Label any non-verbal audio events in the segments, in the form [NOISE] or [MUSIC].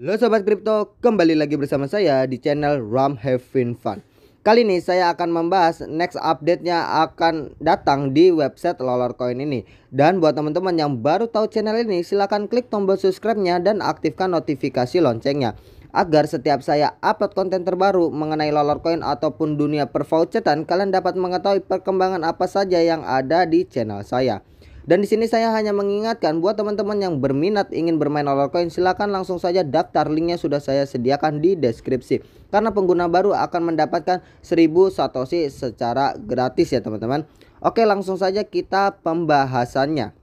Halo Sobat Kripto, kembali lagi bersama saya di channel Ram Heaven Fun Kali ini saya akan membahas next update-nya akan datang di website Lolor Coin ini Dan buat teman-teman yang baru tahu channel ini silahkan klik tombol subscribe-nya dan aktifkan notifikasi loncengnya Agar setiap saya upload konten terbaru mengenai Lolor Coin ataupun dunia pervouchetan Kalian dapat mengetahui perkembangan apa saja yang ada di channel saya dan di sini saya hanya mengingatkan buat teman-teman yang berminat ingin bermain Rollercoin silahkan langsung saja daftar linknya sudah saya sediakan di deskripsi. Karena pengguna baru akan mendapatkan 1000 satoshi secara gratis ya teman-teman. Oke langsung saja kita pembahasannya.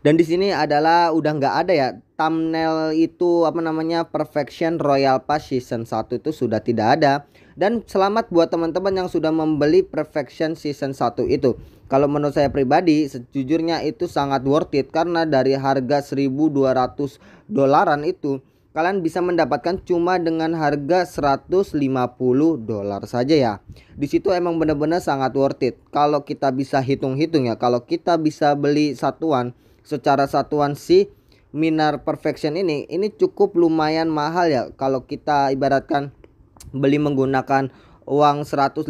Dan di sini adalah udah nggak ada ya thumbnail itu apa namanya Perfection Royal Pass Season 1 itu sudah tidak ada. Dan selamat buat teman-teman yang sudah membeli Perfection Season 1 itu kalau menurut saya pribadi sejujurnya itu sangat worth it karena dari harga 1200 dolaran itu kalian bisa mendapatkan cuma dengan harga 150 dolar saja ya. Di situ emang benar-benar sangat worth it. Kalau kita bisa hitung-hitung ya, kalau kita bisa beli satuan secara satuan si Minar Perfection ini ini cukup lumayan mahal ya kalau kita ibaratkan beli menggunakan uang 150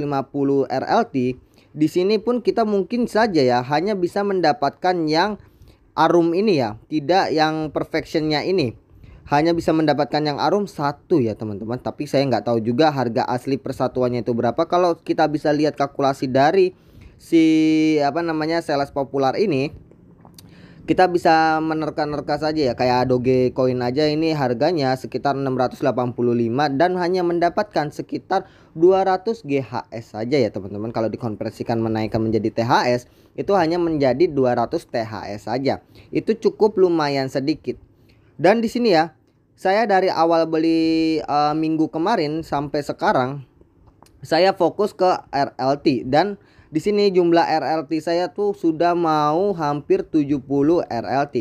RLT di sini pun kita mungkin saja ya hanya bisa mendapatkan yang arum ini ya, tidak yang perfectionnya ini. Hanya bisa mendapatkan yang arum satu ya teman-teman. Tapi saya nggak tahu juga harga asli persatuannya itu berapa. Kalau kita bisa lihat kalkulasi dari si apa namanya sales populer ini, kita bisa menerka-nerka saja ya kayak doge Dogecoin aja ini harganya sekitar 685 dan hanya mendapatkan sekitar 200 GHS saja ya teman-teman kalau dikonversikan menaikkan menjadi THS itu hanya menjadi 200 THS saja itu cukup lumayan sedikit dan di sini ya saya dari awal beli uh, minggu kemarin sampai sekarang saya fokus ke RLT dan di sini jumlah RLT saya tuh sudah mau hampir 70 RLT.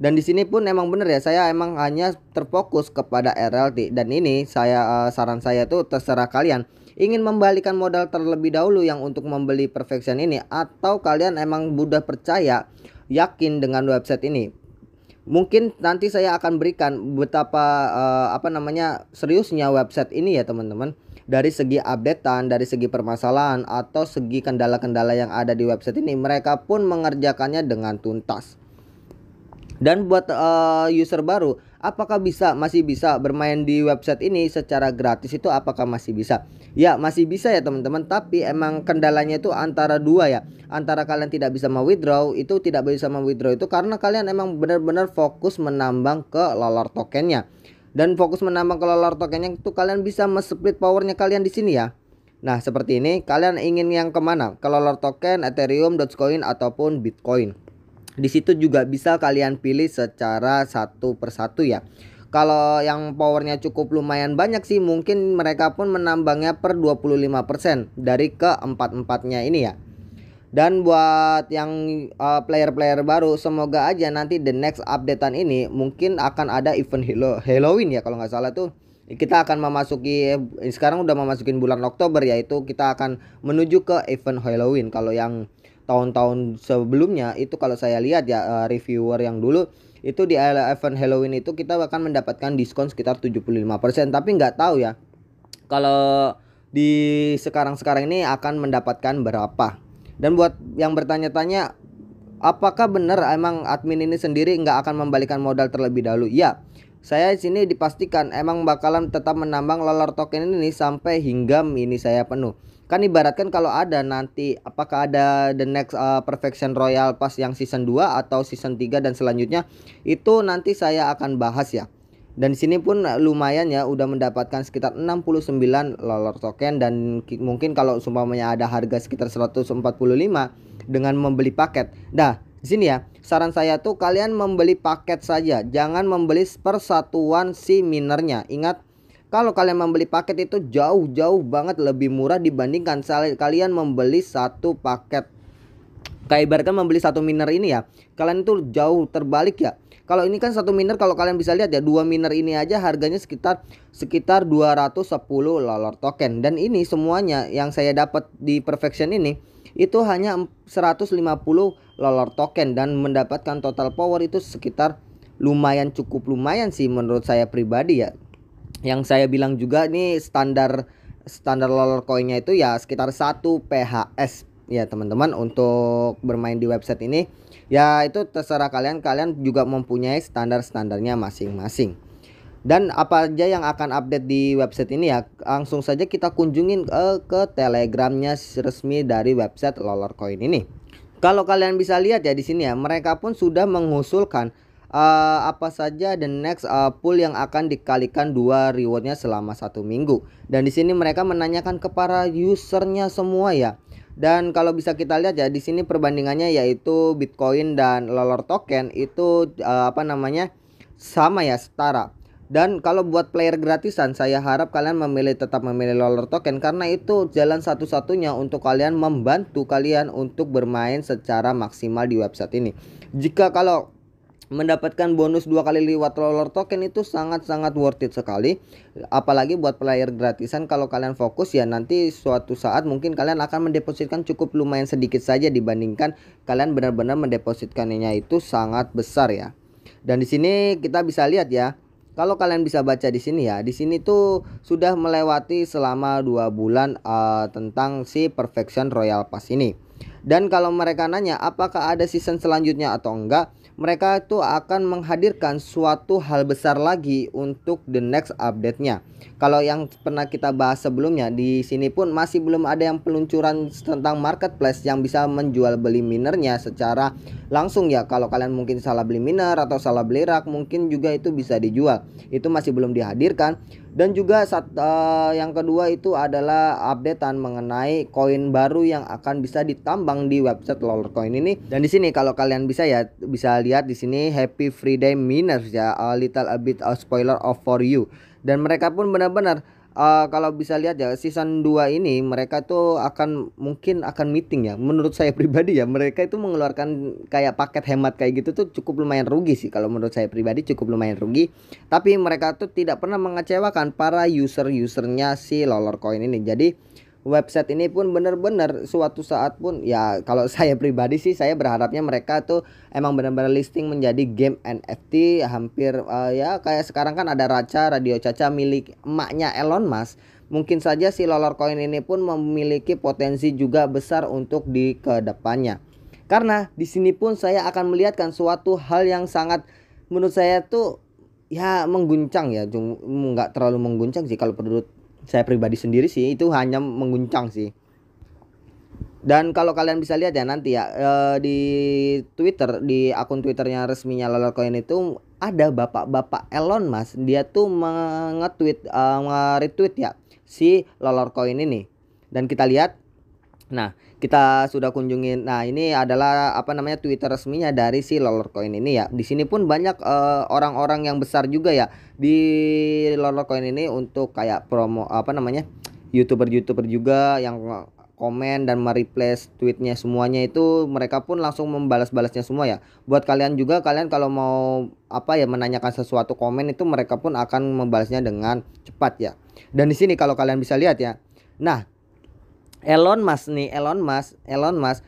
Dan di sini pun emang bener ya, saya emang hanya terfokus kepada RLT dan ini saya eh, saran saya tuh terserah kalian ingin membalikan modal terlebih dahulu yang untuk membeli perfection ini atau kalian emang mudah percaya yakin dengan website ini. Mungkin nanti saya akan berikan betapa eh, apa namanya seriusnya website ini ya teman-teman dari segi updatean, dari segi permasalahan atau segi kendala-kendala yang ada di website ini mereka pun mengerjakannya dengan tuntas. Dan buat uh, user baru, apakah bisa masih bisa bermain di website ini secara gratis itu apakah masih bisa? Ya, masih bisa ya teman-teman, tapi emang kendalanya itu antara dua ya. Antara kalian tidak bisa mewithdraw itu tidak bisa mewithdraw itu karena kalian emang benar-benar fokus menambang ke lolor tokennya dan fokus menambah kelelawar tokennya itu kalian bisa men-split powernya kalian di sini ya. Nah, seperti ini kalian ingin yang kemana? Kelelawar token, Ethereum, Dogecoin ataupun Bitcoin. Di situ juga bisa kalian pilih secara satu persatu ya. Kalau yang powernya cukup lumayan banyak sih mungkin mereka pun menambangnya per 25% dari keempat-empatnya ini ya. Dan buat yang eh, player-player uh, baru, semoga aja nanti the next updatean ini mungkin akan ada event Halo Halloween ya kalau nggak salah tuh. Kita akan memasuki eh, sekarang udah memasukin bulan Oktober yaitu kita akan menuju ke event Halloween. Kalau yang tahun-tahun sebelumnya itu kalau saya lihat ya uh, reviewer yang dulu itu di event Halloween itu kita akan mendapatkan diskon sekitar 75%, tapi nggak tahu ya kalau di sekarang-sekarang ini akan mendapatkan berapa dan buat yang bertanya-tanya apakah benar emang admin ini sendiri nggak akan membalikan modal terlebih dahulu? Ya, saya di sini dipastikan emang bakalan tetap menambang lolor token ini sampai hingga ini saya penuh. Kan ibaratkan kalau ada nanti apakah ada the next uh, perfection royal pas yang season 2 atau season 3 dan selanjutnya itu nanti saya akan bahas ya dan sini pun eh, lumayan ya udah mendapatkan sekitar 69 lolor token dan mungkin kalau umpamanya ada harga sekitar 145 dengan membeli paket. Dah, di sini ya. Saran saya tuh kalian membeli paket saja, jangan membeli persatuan si minernya. Ingat kalau kalian membeli paket itu jauh-jauh banget lebih murah dibandingkan kalian membeli satu paket kayak ibaratkan membeli satu miner ini ya kalian itu jauh terbalik ya kalau ini kan satu miner kalau kalian bisa lihat ya dua miner ini aja harganya sekitar sekitar 210 lolor token dan ini semuanya yang saya dapat di perfection ini itu hanya 150 lolor token dan mendapatkan total power itu sekitar lumayan cukup lumayan sih menurut saya pribadi ya yang saya bilang juga nih standar standar lolor koinnya itu ya sekitar 1 PHS ya teman-teman untuk bermain di website ini ya itu terserah kalian kalian juga mempunyai standar-standarnya masing-masing dan apa aja yang akan update di website ini ya langsung saja kita kunjungin ke, eh, ke telegramnya resmi dari website Lolorcoin ini kalau kalian bisa lihat ya di sini ya mereka pun sudah mengusulkan uh, apa saja the next uh, pool yang akan dikalikan dua rewardnya selama satu minggu dan di sini mereka menanyakan ke para usernya semua ya dan kalau bisa kita lihat ya di sini perbandingannya yaitu Bitcoin dan Lolor token itu uh, apa namanya sama ya setara. Dan kalau buat player gratisan saya harap kalian memilih tetap memilih Lolor token karena itu jalan satu-satunya untuk kalian membantu kalian untuk bermain secara maksimal di website ini. Jika kalau mendapatkan bonus dua kali lewat roller token itu sangat-sangat worth it sekali apalagi buat player gratisan kalau kalian fokus ya nanti suatu saat mungkin kalian akan mendepositkan cukup lumayan sedikit saja dibandingkan kalian benar-benar mendepositkannya itu sangat besar ya dan di sini kita bisa lihat ya kalau kalian bisa baca di sini ya di sini tuh sudah melewati selama dua bulan uh, tentang si perfection royal pass ini dan kalau mereka nanya apakah ada season selanjutnya atau enggak, mereka itu akan menghadirkan suatu hal besar lagi untuk the next update-nya. Kalau yang pernah kita bahas sebelumnya, di sini pun masih belum ada yang peluncuran tentang marketplace yang bisa menjual beli minernya secara langsung ya. Kalau kalian mungkin salah beli miner atau salah beli rak, mungkin juga itu bisa dijual. Itu masih belum dihadirkan dan juga saat, uh, eh, yang kedua itu adalah updatean mengenai koin baru yang akan bisa ditambang di website Lolor ini. Dan di sini kalau kalian bisa ya bisa lihat di sini Happy Friday Miners ya, a little a bit of spoiler of for you. Dan mereka pun benar-benar uh, kalau bisa lihat ya season 2 ini mereka tuh akan mungkin akan meeting ya. Menurut saya [LAUGHS] pribadi ya mereka itu mengeluarkan kayak paket hemat kayak gitu tuh cukup lumayan rugi sih kalau menurut saya pribadi cukup lumayan rugi. Tapi mereka tuh tidak pernah mengecewakan para user-usernya si Lolor Coin ini. Jadi website ini pun benar-benar suatu saat pun ya kalau [LAUGHS] saya pribadi sih saya berharapnya mereka tuh emang benar-benar listing menjadi game NFT hampir uh, ya kayak sekarang kan ada Raca Radio Caca milik emaknya Elon Musk mungkin saja si Lolor Coin ini pun memiliki potensi juga besar untuk di kedepannya karena di sini pun saya akan melihatkan suatu hal yang sangat menurut saya tuh ya mengguncang ya nggak terlalu mengguncang sih kalau menurut saya pribadi sendiri sih itu hanya mengguncang sih dan kalau kalian bisa lihat ya nanti ya eh, di Twitter di akun Twitternya resminya Lalecoin itu ada bapak-bapak Elon Mas dia tuh mengetweet uh, nge-retweet ya si Lalecoin ini dan kita lihat nah kita sudah kunjungi Nah, ini adalah apa namanya Twitter resminya dari si Lolorcoin ini ya. Di sini pun banyak eh, orang-orang uh, yang besar juga ya di Lolorcoin ini untuk kayak promo apa namanya? YouTuber-YouTuber juga yang komen dan mereplace tweetnya semuanya itu mereka pun langsung membalas-balasnya semua ya buat kalian juga kalian kalau mau apa ya menanyakan sesuatu komen itu mereka pun akan membalasnya dengan cepat ya dan di sini kalau kalian bisa lihat ya nah Elon Mas nih, Elon Mas, Elon Mas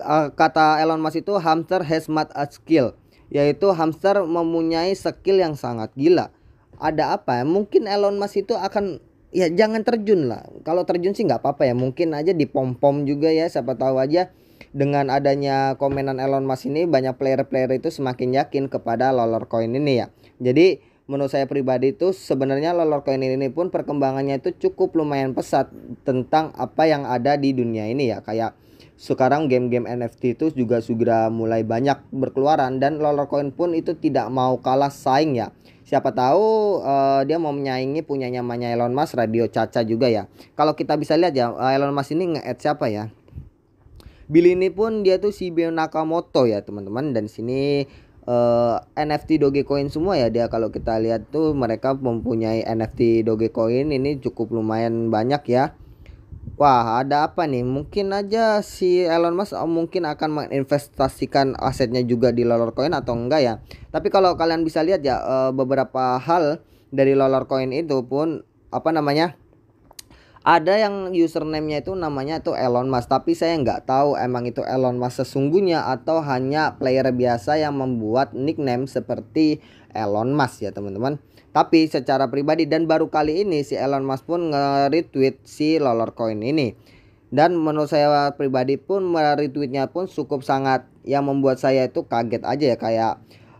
uh, eh, kata Elon Mas itu hamster has mad a skill, yaitu hamster mempunyai skill yang sangat gila. Ada apa? ya Mungkin Elon Mas itu akan ya jangan terjun lah. Kalau terjun sih nggak apa-apa ya. Mungkin aja di pom-pom juga ya, siapa tahu aja dengan adanya komenan Elon Mas ini banyak player-player itu semakin yakin kepada Lolor Coin ini ya. Jadi menurut saya pribadi itu sebenarnya lolor koin ini pun perkembangannya itu cukup lumayan pesat tentang apa yang ada di dunia ini ya kayak sekarang game-game NFT itu juga segera mulai banyak berkeluaran dan lolor koin pun itu tidak mau kalah saing ya siapa tahu uh, dia mau menyaingi punya nyamanya Elon Musk radio Caca juga ya kalau kita bisa lihat ya eh, Elon Musk ini nge-add siapa ya Billy ini pun dia tuh si Nakamoto ya teman-teman dan sini uh, eh, NFT Dogecoin semua ya dia kalau kita lihat tuh mereka mempunyai NFT Dogecoin ini cukup lumayan banyak ya. Wah, ada apa nih? Mungkin aja si Elon Musk oh, mungkin akan menginvestasikan asetnya juga di Lolor Coin atau enggak ya. Tapi kalau kalian bisa lihat ya eh, beberapa hal dari Lolor Coin itu pun apa namanya? ada yang username-nya itu namanya itu Elon Musk tapi saya nggak tahu emang itu Elon Musk sesungguhnya atau hanya player biasa yang membuat nickname seperti Elon Musk ya teman-teman tapi secara pribadi dan baru kali ini si Elon Musk pun nge-retweet si Lolor Coin ini dan menurut saya pribadi pun retweetnya pun cukup sangat yang membuat saya itu kaget aja ya kayak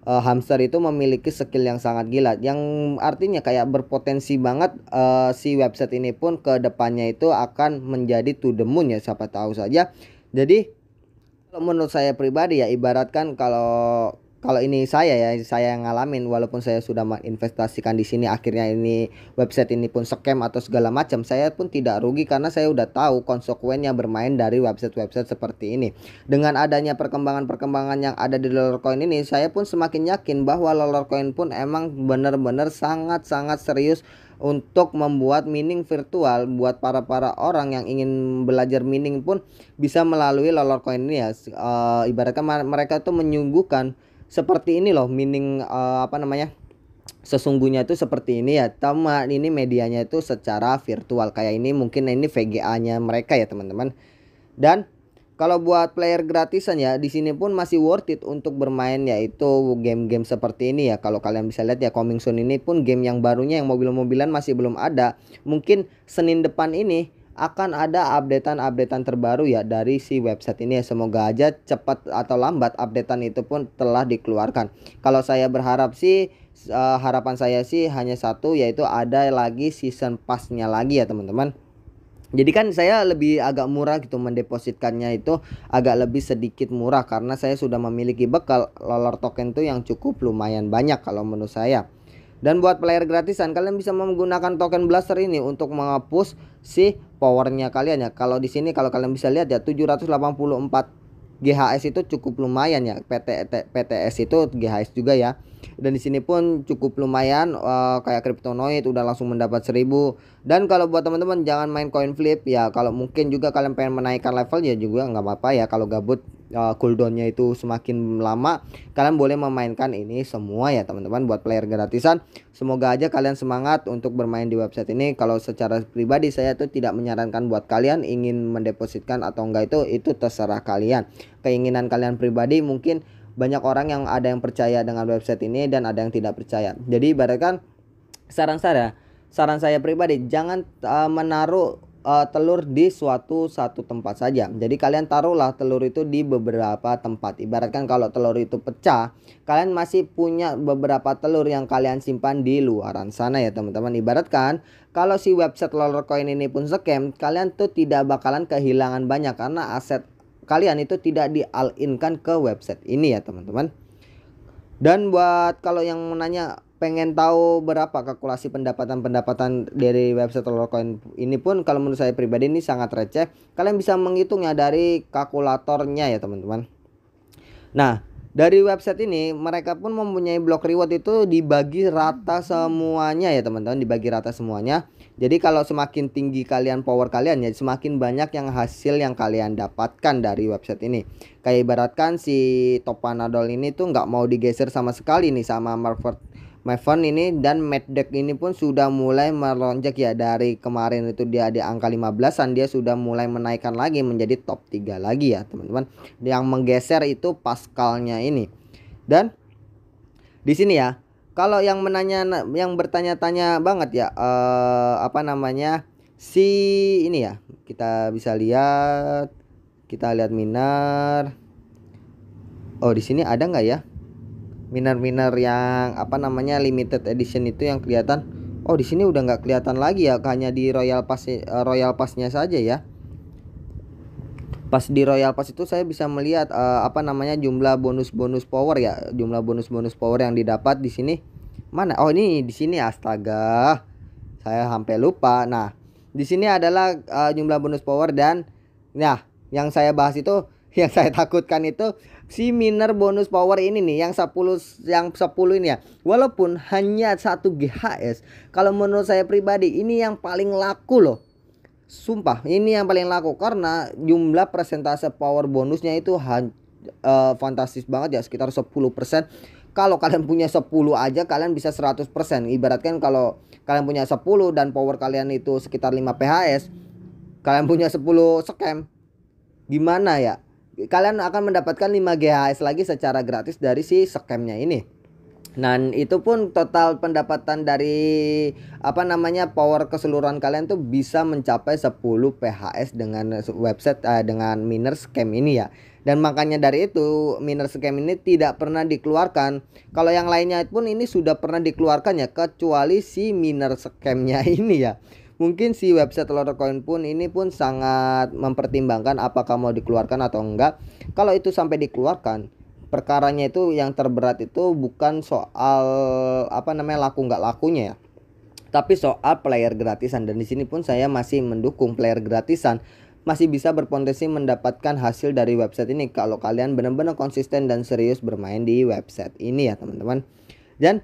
uh, hamster itu memiliki skill yang sangat gila yang artinya kayak berpotensi banget uh, si website ini pun ke depannya itu akan menjadi to the moon ya siapa tahu saja jadi menurut saya pribadi ya ibaratkan kalau kalau ini saya ya saya yang ngalamin walaupun saya sudah menginvestasikan di sini akhirnya ini website ini pun scam atau segala macam saya pun tidak rugi karena saya udah tahu konsekuensinya bermain dari website-website seperti ini dengan adanya perkembangan-perkembangan yang ada di coin ini saya pun semakin yakin bahwa coin pun emang benar-benar sangat-sangat serius untuk membuat mining virtual buat para para orang yang ingin belajar mining pun bisa melalui coin ini ya e, eh, ibaratkan mereka tuh menyuguhkan seperti ini loh meaning uh, apa namanya sesungguhnya itu seperti ini ya teman ini medianya itu secara virtual kayak ini mungkin ini VGA nya mereka ya teman-teman dan kalau buat player gratisan ya di sini pun masih worth it untuk bermain yaitu game-game seperti ini ya kalau kalian bisa lihat ya coming soon ini pun game yang barunya yang mobil-mobilan masih belum ada mungkin Senin depan ini akan ada updatean-updatean terbaru ya dari si website ini ya semoga aja cepat atau lambat updatean itu pun telah dikeluarkan kalau saya berharap sih uh, harapan saya sih hanya satu yaitu ada lagi season passnya lagi ya teman-teman jadi kan saya lebih agak murah gitu mendepositkannya itu agak lebih sedikit murah karena saya sudah memiliki bekal lolor token tuh yang cukup lumayan banyak kalau menurut saya. Dan buat player gratisan kalian bisa menggunakan token blaster ini untuk menghapus si powernya kalian ya. Kalau di sini kalau kalian bisa lihat ya 784 GHS itu cukup lumayan ya. PT, PTS itu GHS juga ya. Dan di sini pun cukup lumayan uh, kayak Cryptonoid udah langsung mendapat 1000. Dan kalau buat teman-teman jangan main coin flip ya. Kalau mungkin juga kalian pengen menaikkan level ya juga nggak apa-apa ya kalau gabut uh, cooldownnya itu semakin lama kalian boleh memainkan ini semua ya teman-teman buat player gratisan semoga aja kalian semangat untuk bermain di website ini kalau secara pribadi saya tuh tidak menyarankan buat kalian ingin mendepositkan atau enggak itu itu terserah kalian keinginan kalian pribadi mungkin banyak orang yang ada yang percaya dengan website ini dan ada yang tidak percaya jadi ibaratkan saran saya saran saya pribadi jangan uh, menaruh uh, telur di suatu satu tempat saja. Jadi kalian taruhlah telur itu di beberapa tempat. Ibaratkan kalau telur itu pecah, kalian masih punya beberapa telur yang kalian simpan di luaran sana ya teman-teman. Ibaratkan kalau si website Lolor Coin ini pun scam, kalian tuh tidak bakalan kehilangan banyak karena aset kalian itu tidak di all in kan ke website ini ya teman-teman. Dan buat kalau yang menanya pengen tahu berapa kalkulasi pendapatan-pendapatan dari website Lorcoin ini pun kalau menurut saya pribadi ini sangat receh. Kalian bisa menghitungnya dari kalkulatornya ya teman-teman. Nah, dari website ini mereka pun mempunyai blok reward itu dibagi rata semuanya ya teman-teman, dibagi rata semuanya. Jadi kalau semakin tinggi kalian power kalian ya semakin banyak yang hasil yang kalian dapatkan dari website ini. Kayak ibaratkan si Topanadol ini tuh nggak mau digeser sama sekali nih sama Marvel Maven ini dan Matt ini pun sudah mulai melonjak ya dari kemarin itu dia di angka 15-an dia sudah mulai menaikkan lagi menjadi top 3 lagi ya teman-teman. Yang menggeser itu Pascalnya ini. Dan di sini ya, kalau yang menanya yang bertanya-tanya banget ya eh, apa namanya si ini ya kita bisa lihat kita lihat minar oh di sini ada nggak ya miner-miner yang apa namanya limited edition itu yang kelihatan oh di sini udah nggak kelihatan lagi ya hanya di royal pass eh, royal passnya saja ya pas di royal pass itu saya bisa melihat uh, apa namanya jumlah bonus-bonus power ya jumlah bonus-bonus power yang didapat di sini mana oh ini di sini astaga saya hampir lupa nah di sini adalah uh, jumlah bonus power dan nah yang saya bahas itu [LAUGHS] yang saya takutkan itu si miner bonus power ini nih yang 10 yang 10 ini ya. Walaupun hanya satu GHS, kalau menurut saya pribadi ini yang paling laku loh. Sumpah, ini yang paling laku karena jumlah persentase power bonusnya itu uh, fantastis banget ya, sekitar 10%. Kalau kalian punya 10 aja kalian bisa 100%. Ibaratkan kalau kalian punya 10 dan power kalian itu sekitar 5 PHS, kalian punya 10 scam. Gimana ya? kalian akan mendapatkan 5 GHS lagi secara gratis dari si scamnya ini. Nah itu pun total pendapatan dari apa namanya power keseluruhan kalian tuh bisa mencapai 10 PHS dengan website uh, dengan miner scam ini ya. Dan makanya dari itu miner scam ini tidak pernah dikeluarkan. Kalau yang lainnya pun ini sudah pernah dikeluarkan ya kecuali si miner scamnya [LAUGHS] ini ya mungkin si website Lorocoin pun ini pun sangat mempertimbangkan apakah mau dikeluarkan atau enggak kalau itu sampai dikeluarkan perkaranya itu yang terberat itu bukan soal apa namanya laku nggak lakunya ya tapi soal player gratisan dan di sini pun saya masih mendukung player gratisan masih bisa berpotensi mendapatkan hasil dari website ini kalau kalian benar-benar konsisten dan serius bermain di website ini ya teman-teman dan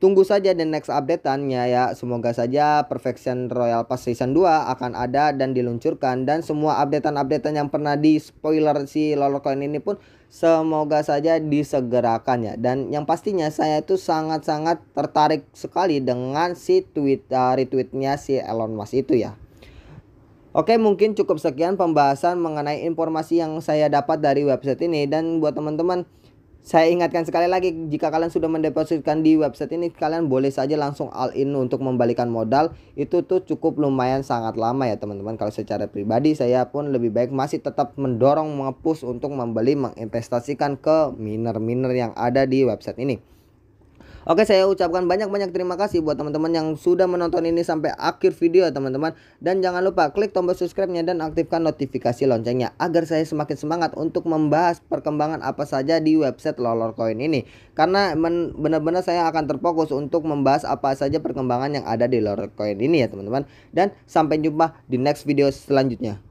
Tunggu saja dan next update updateannya ya. Semoga saja Perfection Royal Pass Season 2 akan ada dan diluncurkan dan semua updatean-updatean yang pernah di spoiler si Lolcoin ini pun semoga saja disegerakan ya. Dan yang pastinya saya itu sangat-sangat tertarik sekali dengan si tweet uh, retweetnya si Elon Musk itu ya. Oke mungkin cukup sekian pembahasan mengenai informasi yang saya dapat dari website ini dan buat teman-teman saya ingatkan sekali lagi, jika kalian sudah mendepositkan di website ini, kalian boleh saja langsung all in untuk membalikan modal. Itu tuh cukup lumayan sangat lama ya teman-teman. Kalau secara pribadi saya pun lebih baik masih tetap mendorong mengepus untuk membeli menginvestasikan ke miner-miner yang ada di website ini. Oke, saya ucapkan banyak-banyak terima kasih buat teman-teman yang sudah menonton ini sampai akhir video ya, teman-teman. Dan jangan lupa klik tombol subscribe-nya dan aktifkan notifikasi loncengnya agar saya semakin semangat untuk membahas perkembangan apa saja di website Lolor Coin ini. Karena benar-benar saya akan terfokus untuk membahas apa saja perkembangan yang ada di Lolor Coin ini ya teman-teman. Dan sampai jumpa di next video selanjutnya.